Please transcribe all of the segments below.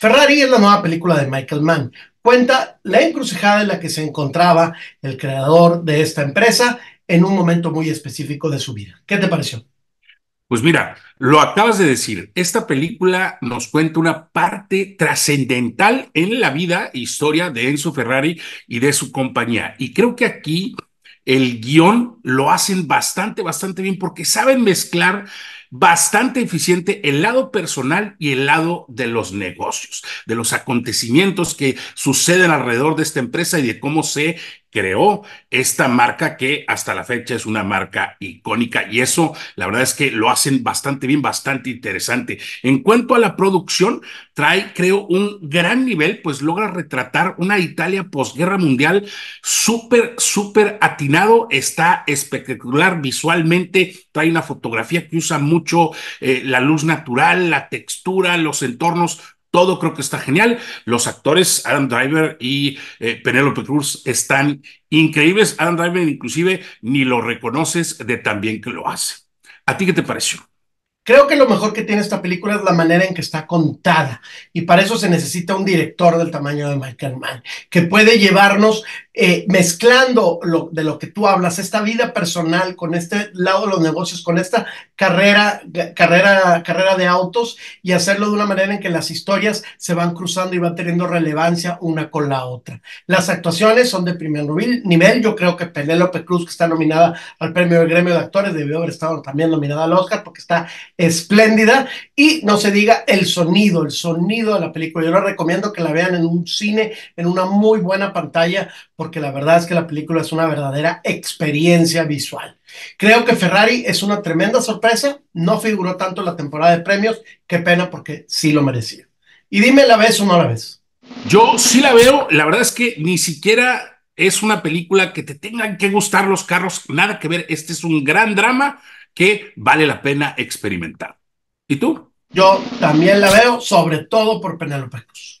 Ferrari es la nueva película de Michael Mann. Cuenta la encrucijada en la que se encontraba el creador de esta empresa en un momento muy específico de su vida. ¿Qué te pareció? Pues mira, lo acabas de decir, esta película nos cuenta una parte trascendental en la vida e historia de Enzo Ferrari y de su compañía. Y creo que aquí el guión lo hacen bastante, bastante bien porque saben mezclar bastante eficiente el lado personal y el lado de los negocios, de los acontecimientos que suceden alrededor de esta empresa y de cómo se creó esta marca que hasta la fecha es una marca icónica y eso la verdad es que lo hacen bastante bien, bastante interesante. En cuanto a la producción, trae creo un gran nivel, pues logra retratar una Italia posguerra mundial súper, súper atinada está espectacular visualmente, trae una fotografía que usa mucho eh, la luz natural, la textura, los entornos, todo creo que está genial. Los actores Adam Driver y eh, penelope Penélope Cruz están increíbles. Adam Driver inclusive ni lo reconoces de tan bien que lo hace. ¿A ti qué te pareció? Creo que lo mejor que tiene esta película es la manera en que está contada y para eso se necesita un director del tamaño de Michael Mann, que puede llevarnos eh, mezclando lo, de lo que tú hablas, esta vida personal con este lado de los negocios, con esta carrera, carrera, carrera de autos y hacerlo de una manera en que las historias se van cruzando y van teniendo relevancia una con la otra. Las actuaciones son de primer nivel, yo creo que Penélope Cruz, que está nominada al premio del gremio de actores, debió haber estado también nominada al Oscar porque está espléndida y no se diga el sonido, el sonido de la película. Yo les recomiendo que la vean en un cine, en una muy buena pantalla, porque porque la verdad es que la película es una verdadera experiencia visual. Creo que Ferrari es una tremenda sorpresa, no figuró tanto en la temporada de premios, qué pena porque sí lo merecía. Y dime, ¿la ves o no la ves? Yo sí la veo, la verdad es que ni siquiera es una película que te tengan que gustar los carros, nada que ver, este es un gran drama que vale la pena experimentar. ¿Y tú? Yo también la veo, sobre todo por Penélope Cruz.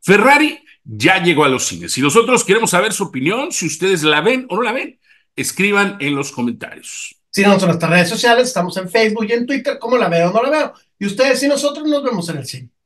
Ferrari ya llegó a los cines. si nosotros queremos saber su opinión, si ustedes la ven o no la ven, escriban en los comentarios. Síganos en nuestras redes sociales, estamos en Facebook y en Twitter, como la veo o no la veo. Y ustedes y nosotros nos vemos en el cine.